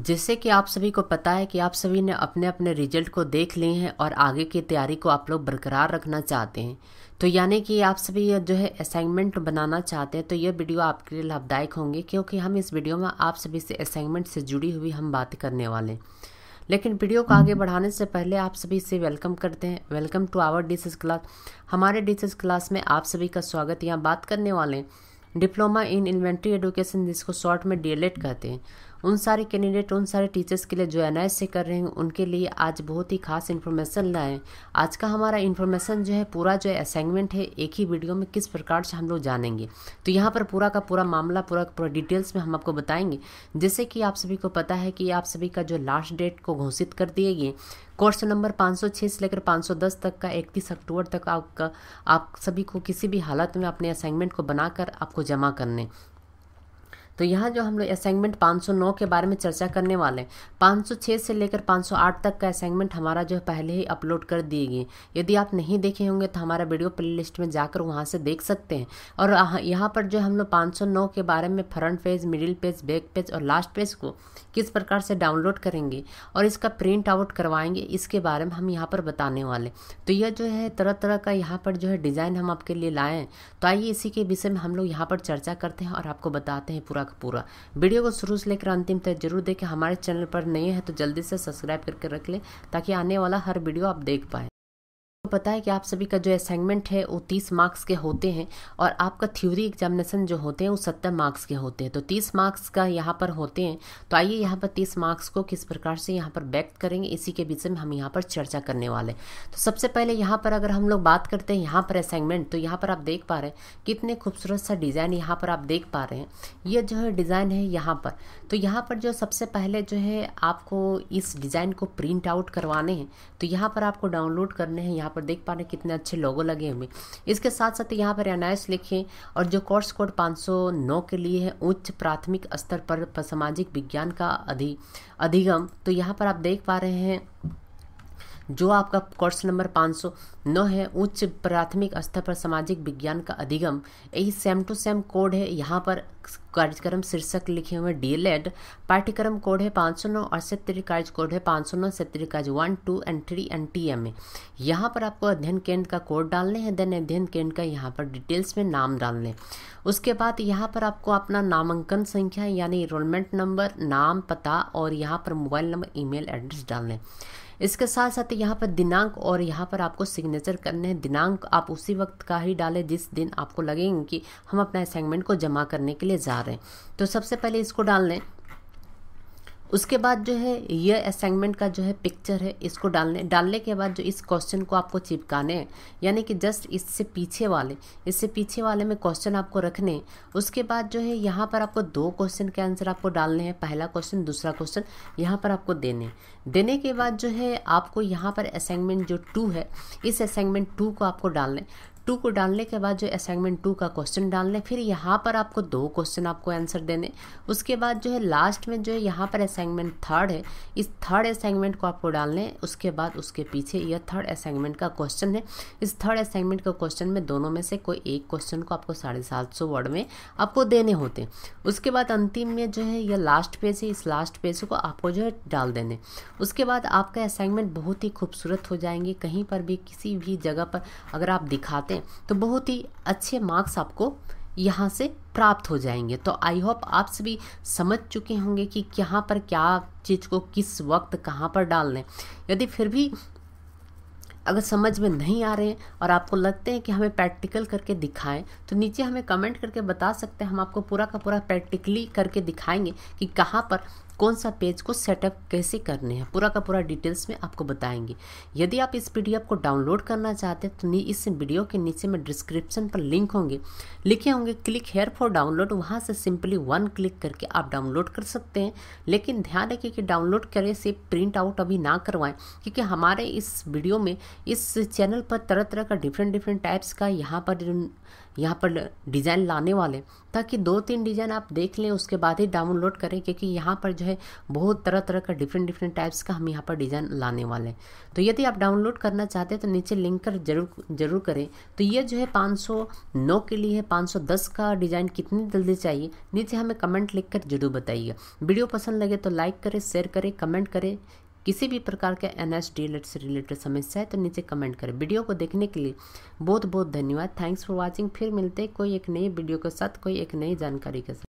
जैसे कि आप सभी को पता है कि आप सभी ने अपने अपने रिजल्ट को देख लिए हैं और आगे की तैयारी को आप लोग बरकरार रखना चाहते हैं तो यानी कि आप सभी जो है असाइनमेंट बनाना चाहते हैं तो ये वीडियो आपके लिए लाभदायक होंगे क्योंकि हम इस वीडियो में आप सभी से असाइनमेंट से जुड़ी हुई हम बात करने वाले हैं लेकिन वीडियो को आगे बढ़ाने से पहले आप सभी से वेलकम करते हैं welcome to our diseases class हमारे डिसेस क्लास में आप सभी का स्वागत यहाँ बात करने वाले हैं डिप्लोमा इन इन्वेंट्री एडुकेशन जिसको शॉर्ट में डीएलएड कहते हैं उन सारे कैंडिडेट उन सारे टीचर्स के लिए जो एन से कर रहे हैं उनके लिए आज बहुत ही खास इन्फॉर्मेशन लाएँ आज का हमारा इन्फॉर्मेशन जो है पूरा जो असाइनमेंट है एक ही वीडियो में किस प्रकार से हम लोग जानेंगे तो यहाँ पर पूरा का पूरा मामला पूरा पूरा डिटेल्स में हम आपको बताएंगे जैसे कि आप सभी को पता है कि आप सभी का जो लास्ट डेट को घोषित कर दिए गए कोर्स नंबर 506 से लेकर 510 तक का 31 अक्टूबर तक आपका आप सभी को किसी भी हालत में अपने असाइनमेंट को बनाकर आपको जमा करने तो यहाँ जो हम लोग असाइनमेंट 509 के बारे में चर्चा करने वाले हैं 506 से लेकर 508 तक का असाइनमेंट हमारा जो है पहले ही अपलोड कर दिए गए यदि आप नहीं देखे होंगे तो हमारा वीडियो प्ले में जाकर वहाँ से देख सकते हैं और यहाँ पर जो हम लोग पाँच के बारे में front page middle page back page और लास्ट पेज को किस प्रकार से डाउनलोड करेंगे और इसका प्रिंट आउट करवाएंगे इसके बारे में हम यहाँ पर बताने वाले तो यह जो है तरह तरह का यहाँ पर जो है डिज़ाइन हम आपके लिए लाए हैं तो आइए इसी के विषय में हम लोग यहाँ पर चर्चा करते हैं और आपको बताते हैं पूरा पूरा का पूरा वीडियो को शुरू से लेकर अंतिम तक जरूर देखें हमारे चैनल पर नए हैं तो जल्दी से सब्सक्राइब करके रख लें ताकि आने वाला हर वीडियो आप देख पाएँ पता है कि आप सभी का जो असाइनमेंट है वो तीस मार्क्स के होते हैं और आपका थ्योरी एग्जामिनेशन जो होते हैं वो सत्तर मार्क्स के होते हैं तो तीस मार्क्स का यहाँ पर होते हैं तो आइए यहाँ पर तीस मार्क्स को किस प्रकार से यहाँ पर व्यक्त करेंगे इसी के बीच में हम यहाँ पर चर्चा करने वाले तो सबसे पहले यहाँ पर अगर हम लोग बात करते हैं यहाँ पर असाइनमेंट तो यहाँ पर आप देख पा रहे हैं कितने खूबसूरत सा डिज़ाइन यहाँ पर आप देख पा रहे हैं ये जो है डिज़ाइन है यहाँ पर तो यहाँ पर जो सबसे पहले जो है आपको इस डिज़ाइन को प्रिंट आउट करवाने हैं तो यहाँ पर आपको डाउनलोड करने हैं यहाँ पर पर देख पा रहे हैं कितने अच्छे लोगो लगे हुए इसके साथ साथ यहाँ पर एनआईएस लिखे और जो कोर्स कोड 509 के लिए है उच्च प्राथमिक स्तर पर सामाजिक विज्ञान का अधि अधिगम तो यहाँ पर आप देख पा रहे हैं जो आपका कोर्स नंबर 509 है उच्च प्राथमिक स्तर पर सामाजिक विज्ञान का अधिगम यही सेम टू सेम कोड है यहाँ पर कार्यक्रम शीर्षक लिखे हुए डीएलएड पाठ्यक्रम कोड है पाँच सौ नौ और क्षेत्रीय कार्य कोड है पाँच सौ नौ क्षेत्रीय कार्य one two and three and T M A यहाँ पर आपको अध्ययन केंद्र का कोड डालने हैं देन अध्ययन केंद्र का यहाँ पर डिटेल्स में नाम डालने उसके बाद यहाँ पर आपको अपना नामांकन संख्या यानी इनरोलमेंट नंबर नाम पता और यहाँ पर मोबाइल नंबर ईमेल एड्रेस डालने इसके साथ साथ यहाँ पर दिनांक और यहाँ पर आपको सिग्नेचर करने हैं दिनांक आप उसी वक्त का ही डालें जिस दिन आपको लगेंगे कि हम अपना असाइनमेंट को जमा करने के लिए लिए जा रहे हैं तो सबसे पहले इसको डाल लें उसके बाद जो है यह असाइनमेंट का जो है पिक्चर है इसको डालने डालने के बाद जो इस क्वेश्चन को आपको चिपकाने हैं यानी कि जस्ट इससे पीछे वाले इससे पीछे वाले में क्वेश्चन आपको रखने उसके बाद जो है यहाँ पर आपको दो क्वेश्चन के आंसर आपको डालने हैं पहला क्वेश्चन दूसरा क्वेश्चन यहाँ पर आपको देने देने के बाद जो है आपको यहाँ पर असाइनमेंट जो टू है इस असाइनमेंट टू को आपको डालने टू को डालने के बाद जो असाइनमेंट टू का क्वेश्चन डालने फिर यहाँ पर आपको दो क्वेश्चन आपको आंसर देने उसके बाद जो है लास्ट में जो है यहाँ पर असाइनमेंट थर्ड है इस थर्ड असाइनमेंट को आपको डालने उसके बाद उसके पीछे यह थर्ड असाइनमेंट का क्वेश्चन है इस थर्ड असाइनमेंट का क्वेश्चन में दोनों में से कोई एक क्वेश्चन को आपको साढ़े सात सौ वर्ड में आपको देने होते हैं उसके बाद अंतिम में जो है यह लास्ट पेज है इस लास्ट पेज को आपको जो है डाल देने उसके बाद आपका असाइनमेंट बहुत ही खूबसूरत हो जाएंगे कहीं पर भी किसी भी जगह पर अगर आप दिखाते करते हैं तो बहुत ही अच्छे मार्क्स आपको यहाँ से प्राप्त हो जाएंगे तो आई होप आप सभी समझ चुके होंगे कि यहाँ पर क्या चीज़ को किस वक्त कहाँ पर डाल दें यदि फिर भी अगर समझ में नहीं आ रहे हैं और आपको लगते हैं कि हमें प्रैक्टिकल करके दिखाएं तो नीचे हमें कमेंट करके बता सकते हैं हम आपको पूरा का पूरा प्रैक्टिकली करके दिखाएंगे कि कहाँ पर कौन सा पेज को सेटअप कैसे करने हैं पूरा का पूरा डिटेल्स में आपको बताएंगे यदि आप इस पीडीएफ को डाउनलोड करना चाहते हैं तो इस वीडियो के नीचे में डिस्क्रिप्शन पर लिंक होंगे लिखे होंगे क्लिक हेयर फॉर डाउनलोड वहाँ से सिंपली वन क्लिक करके आप डाउनलोड कर सकते हैं लेकिन ध्यान रखिए कि डाउनलोड करें से प्रिंट आउट अभी ना करवाएं क्योंकि हमारे इस वीडियो में इस चैनल पर तरह तरह का डिफरेंट डिफरेंट टाइप्स का यहाँ पर यहाँ पर डिज़ाइन लाने वाले ताकि दो तीन डिज़ाइन आप देख लें उसके बाद ही डाउनलोड करें क्योंकि यहाँ पर जो है है बहुत तरह तरह का डिफरेंट डिफरेंट टाइप्स का हम यहाँ पर डिज़ाइन लाने वाले हैं तो यदि आप डाउनलोड करना चाहते हैं तो नीचे लिंक कर जरूर जरूर करें तो ये जो है 509 के लिए है 510 का डिज़ाइन कितनी जल्दी चाहिए नीचे हमें कमेंट लिख कर जरूर बताइए वीडियो पसंद लगे तो लाइक करें शेयर करें कमेंट करें किसी भी प्रकार के एन एस से रिलेटेड समस्या है तो नीचे कमेंट करें वीडियो को देखने के लिए बहुत बहुत धन्यवाद थैंक्स फॉर वाचिंग फिर मिलते हैं कोई एक नई वीडियो के साथ कोई एक नई जानकारी के साथ